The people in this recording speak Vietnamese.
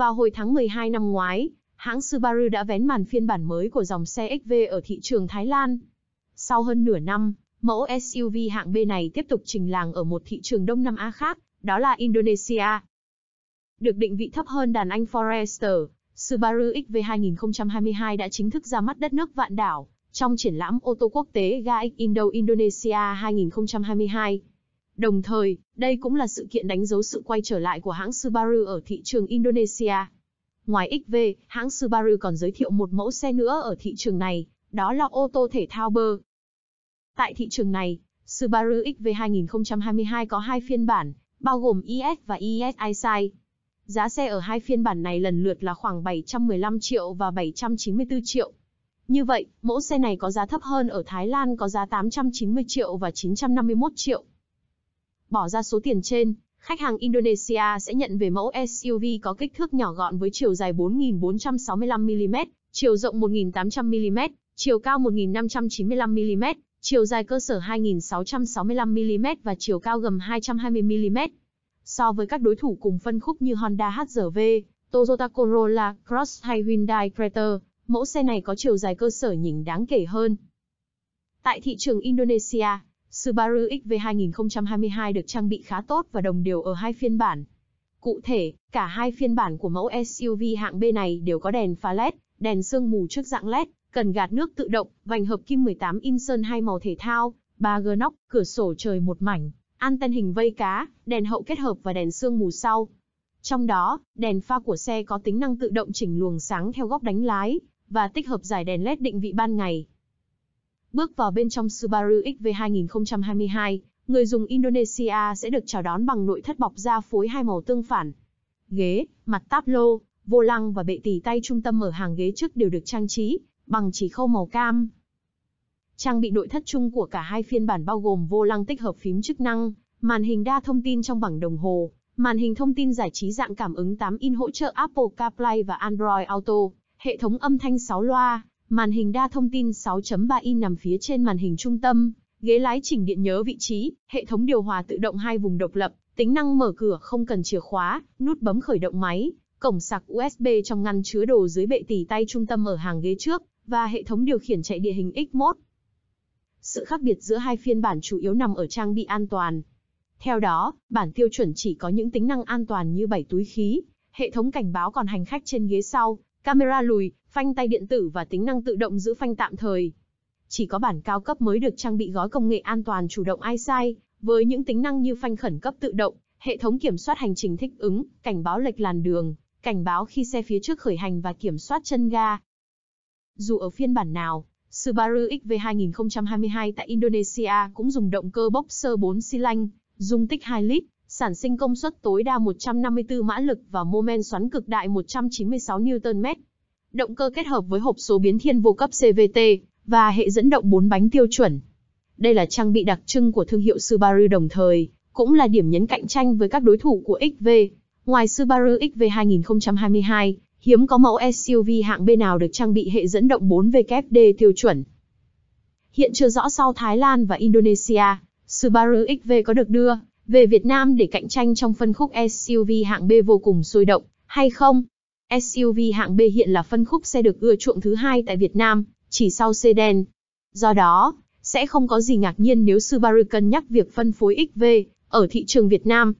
Vào hồi tháng 12 năm ngoái, hãng Subaru đã vén màn phiên bản mới của dòng xe XV ở thị trường Thái Lan. Sau hơn nửa năm, mẫu SUV hạng B này tiếp tục trình làng ở một thị trường Đông Nam Á khác, đó là Indonesia. Được định vị thấp hơn đàn anh Forester, Subaru XV 2022 đã chính thức ra mắt đất nước vạn đảo trong triển lãm ô tô quốc tế GAX Indo Indonesia 2022. Đồng thời, đây cũng là sự kiện đánh dấu sự quay trở lại của hãng Subaru ở thị trường Indonesia. Ngoài XV, hãng Subaru còn giới thiệu một mẫu xe nữa ở thị trường này, đó là ô tô thể thao bơ. Tại thị trường này, Subaru XV 2022 có hai phiên bản, bao gồm IS và IS iSight. Giá xe ở hai phiên bản này lần lượt là khoảng 715 triệu và 794 triệu. Như vậy, mẫu xe này có giá thấp hơn ở Thái Lan có giá 890 triệu và 951 triệu. Bỏ ra số tiền trên, khách hàng Indonesia sẽ nhận về mẫu SUV có kích thước nhỏ gọn với chiều dài 4.465mm, chiều rộng 1.800mm, chiều cao 1.595mm, chiều dài cơ sở 2.665mm và chiều cao gầm 220mm. So với các đối thủ cùng phân khúc như Honda HR-V, Toyota Corolla Cross hay Hyundai Creta, mẫu xe này có chiều dài cơ sở nhỉnh đáng kể hơn. Tại thị trường Indonesia, Subaru XV 2022 được trang bị khá tốt và đồng đều ở hai phiên bản. Cụ thể, cả hai phiên bản của mẫu SUV hạng B này đều có đèn pha LED, đèn sương mù trước dạng LED, cần gạt nước tự động, vành hợp kim 18 in sơn hai màu thể thao, ba gờ nóc, cửa sổ trời một mảnh, anten hình vây cá, đèn hậu kết hợp và đèn sương mù sau. Trong đó, đèn pha của xe có tính năng tự động chỉnh luồng sáng theo góc đánh lái và tích hợp giải đèn LED định vị ban ngày. Bước vào bên trong Subaru XV 2022, người dùng Indonesia sẽ được chào đón bằng nội thất bọc da phối hai màu tương phản. Ghế, mặt táp lô, vô lăng và bệ tỉ tay trung tâm ở hàng ghế trước đều được trang trí bằng chỉ khâu màu cam. Trang bị nội thất chung của cả hai phiên bản bao gồm vô lăng tích hợp phím chức năng, màn hình đa thông tin trong bảng đồng hồ, màn hình thông tin giải trí dạng cảm ứng 8 in hỗ trợ Apple CarPlay và Android Auto, hệ thống âm thanh 6 loa, Màn hình đa thông tin 6.3 in nằm phía trên màn hình trung tâm, ghế lái chỉnh điện nhớ vị trí, hệ thống điều hòa tự động hai vùng độc lập, tính năng mở cửa không cần chìa khóa, nút bấm khởi động máy, cổng sạc USB trong ngăn chứa đồ dưới bệ tỉ tay trung tâm ở hàng ghế trước và hệ thống điều khiển chạy địa hình X-Mode. Sự khác biệt giữa hai phiên bản chủ yếu nằm ở trang bị an toàn. Theo đó, bản tiêu chuẩn chỉ có những tính năng an toàn như bảy túi khí, hệ thống cảnh báo còn hành khách trên ghế sau, camera lùi, phanh tay điện tử và tính năng tự động giữ phanh tạm thời. Chỉ có bản cao cấp mới được trang bị gói công nghệ an toàn chủ động EyeSight, với những tính năng như phanh khẩn cấp tự động, hệ thống kiểm soát hành trình thích ứng, cảnh báo lệch làn đường, cảnh báo khi xe phía trước khởi hành và kiểm soát chân ga. Dù ở phiên bản nào, Subaru XV 2022 tại Indonesia cũng dùng động cơ boxer 4 xi lanh, dung tích 2 lít, sản sinh công suất tối đa 154 mã lực và mô men xoắn cực đại 196 Nm động cơ kết hợp với hộp số biến thiên vô cấp CVT và hệ dẫn động 4 bánh tiêu chuẩn. Đây là trang bị đặc trưng của thương hiệu Subaru đồng thời cũng là điểm nhấn cạnh tranh với các đối thủ của XV. Ngoài Subaru XV 2022, hiếm có mẫu SUV hạng B nào được trang bị hệ dẫn động 4WD tiêu chuẩn. Hiện chưa rõ sau Thái Lan và Indonesia, Subaru XV có được đưa về Việt Nam để cạnh tranh trong phân khúc SUV hạng B vô cùng sôi động hay không. SUV hạng B hiện là phân khúc xe được ưa chuộng thứ hai tại Việt Nam, chỉ sau sedan. Do đó, sẽ không có gì ngạc nhiên nếu Subaru cân nhắc việc phân phối XV ở thị trường Việt Nam.